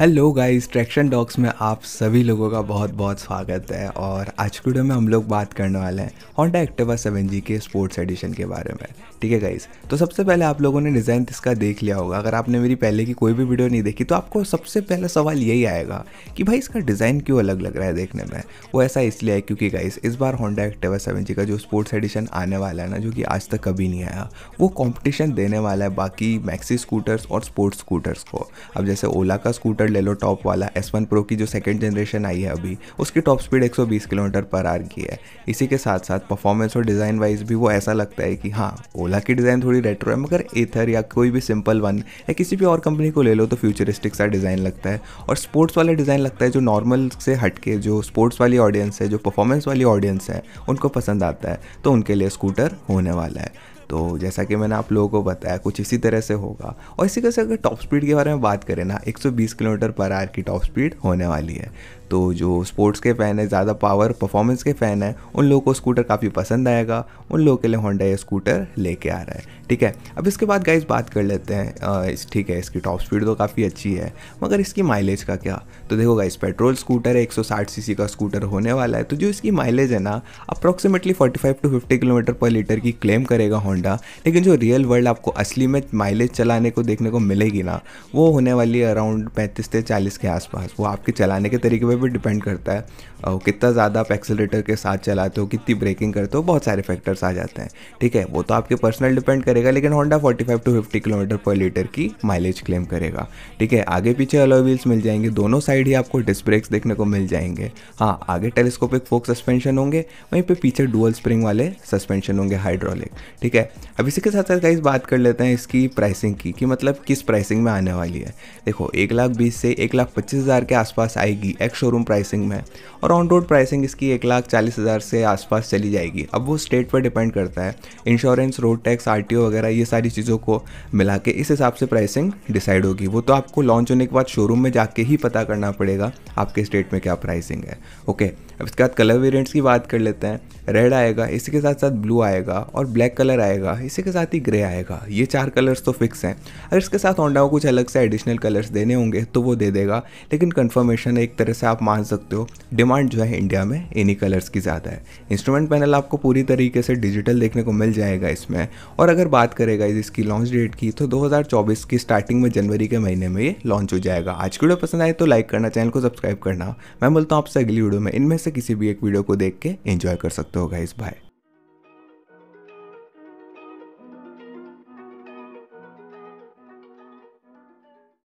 hello guys traction dogs में आप सभी लोगों का बहुत बहुत स्वागत है और आज के वीडियो में हम लोग बात करने वाले हैं होंडा एक्टिवा सेवन जी के स्पोर्ट्स एडिशन के बारे में ठीक है गाइस तो सबसे पहले आप लोगों ने डिज़ाइन इसका देख लिया होगा अगर आपने मेरी पहले की कोई भी वीडियो नहीं देखी तो आपको सबसे पहला सवाल यही आएगा कि भाई इसका डिज़ाइन क्यों अलग लग रहा है देखने में वो ऐसा इसलिए है क्योंकि गाइस इस बार होंडा एक्टिवा सेवन जी का जो स्पोर्ट्स एडिशन आने वाला है ना जो कि आज तक कभी नहीं आया वो कॉम्पिटिशन देने वाला है बाकी मैक्सी स्कूटर्स और स्पोर्ट्स स्कूटर्स को अब जैसे ओला का स्कूटर मॉडल ले लो टॉप वाला एस वन प्रो की जो सेकेंड जनरेशन आई है अभी उसकी top speed 120 kilometre per hour की है इसी के साथ साथ परफॉर्मेंस और डिज़ाइन वाइज भी वो ऐसा लगता है कि हाँ ओला की डिज़ाइन थोड़ी रेट्रो है मगर एथर या कोई भी सिंपल वन या किसी भी और कंपनी को ले लो तो फ्यूचरिस्टिक सा डिज़ाइन लगता है और स्पोर्ट्स वाला डिज़ाइन लगता है जो नॉर्मल से हटके जो स्पोर्ट्स वाली ऑडियंस है जो परफॉर्मेंस वाली ऑडियंस है उनको पसंद आता है तो उनके लिए स्कूटर होने वाला है तो जैसा कि मैंने आप लोगों को बताया कुछ इसी तरह से होगा और इसी तरह से अगर टॉप स्पीड के बारे में बात करें ना 120 किलोमीटर पर आर की टॉप स्पीड होने वाली है तो जो स्पोर्ट्स के फ़ैन है ज़्यादा पावर परफॉर्मेंस के फ़ैन है उन लोगों को स्कूटर काफ़ी पसंद आएगा उन लोगों के लिए होंडा ये स्कूटर लेके आ रहा है ठीक है अब इसके बाद गाइज बात कर लेते हैं ठीक है इसकी टॉप स्पीड तो काफ़ी अच्छी है मगर इसकी माइलेज का क्या तो देखो गाइज पेट्रोल स्कूटर है एक सौ का स्कूटर होने वाला है तो जो इसकी माइलेज है ना approximately forty two fifty kilometre per litre की क्लेम करेगा होंडा लेकिन जो रियल वर्ल्ड आपको असली में माइलेज चलाने को देखने को मिलेगी ना वो होने वाली है अराउंड पैंतीस से चालीस के आसपास वो आपके चलाने के तरीके पर पर डिपेंड करता है और कितना ज़्यादा आप एक्सेलेटर के साथ चलाते हो कितनी ब्रेकिंग करते हो बहुत सारे फैक्टर्स आ जाते हैं ठीक है वो तो आपके पर्सनल डिपेंड करेगा लेकिन Honda 45 five two fifty kilometre per litre की माइलेज क्लेम करेगा ठीक है आगे पीछे अलॉय व्हील्स मिल जाएंगे दोनों साइड ही आपको डिस्क ब्रेक्स देखने को मिल जाएंगे हाँ आगे टेलीस्कोपिक फोक सस्पेंशन होंगे वहीं पर पीछे डुअल स्प्रिंग वाले सस्पेंशन होंगे हाइड्रोलिक ठीक है अब इसी के साथ साथ गाइस बात कर लेते हैं इसकी प्राइसिंग की कि मतलब किस प्राइसिंग में आने वाली है देखो एक लाख बीस से एक लाख पच्चीस हज़ार के आसपास आएगी एक्स शोरूम प्राइसिंग में और ऑन रोड प्राइसिंग इसकी एक लाख चालीस हज़ार से आसपास चली जाएगी अब वो स्टेट पर डिपेंड करता है इंश्योरेंस रोड टैक्स आर वगैरह ये सारी चीज़ों को मिला के इस हिसाब से प्राइसिंग डिसाइड होगी वो तो आपको लॉन्च होने के बाद शोरूम में जाके ही पता करना पड़ेगा आपके स्टेट में क्या प्राइसिंग है ओके अब इसके बाद कलर वेरियंट्स की बात कर लेते हैं रेड आएगा इसी के साथ साथ ब्लू आएगा और ब्लैक कलर आएगा इसी के साथ ही ग्रे आएगा ये चार कलर्स तो फिक्स हैं अगर इसके साथ होंडा को कुछ अलग से एडिशनल कलर्स देने होंगे तो वो दे देगा लेकिन कन्फर्मेशन एक तरह से आप आप मान सकते हो डिमांड जो है इंडिया में इन्हीं कलर्स की ज़्यादा है इंस्ट्रूमेंट पैनल आपको पूरी तरीके से डिजिटल देखने को मिल जाएगा इसमें और अगर बात करेगा इसकी लॉन्च डेट की तो 2024 की स्टार्टिंग में जनवरी के महीने में ये लॉन्च हो जाएगा आज की वीडियो पसंद आए तो लाइक करना चैनल को सब्सक्राइब करना मैं बोलता हूँ आपसे अगली वीडियो में इनमें से किसी भी एक वीडियो को देख के इन्जॉय कर सकते हो गाइस भाई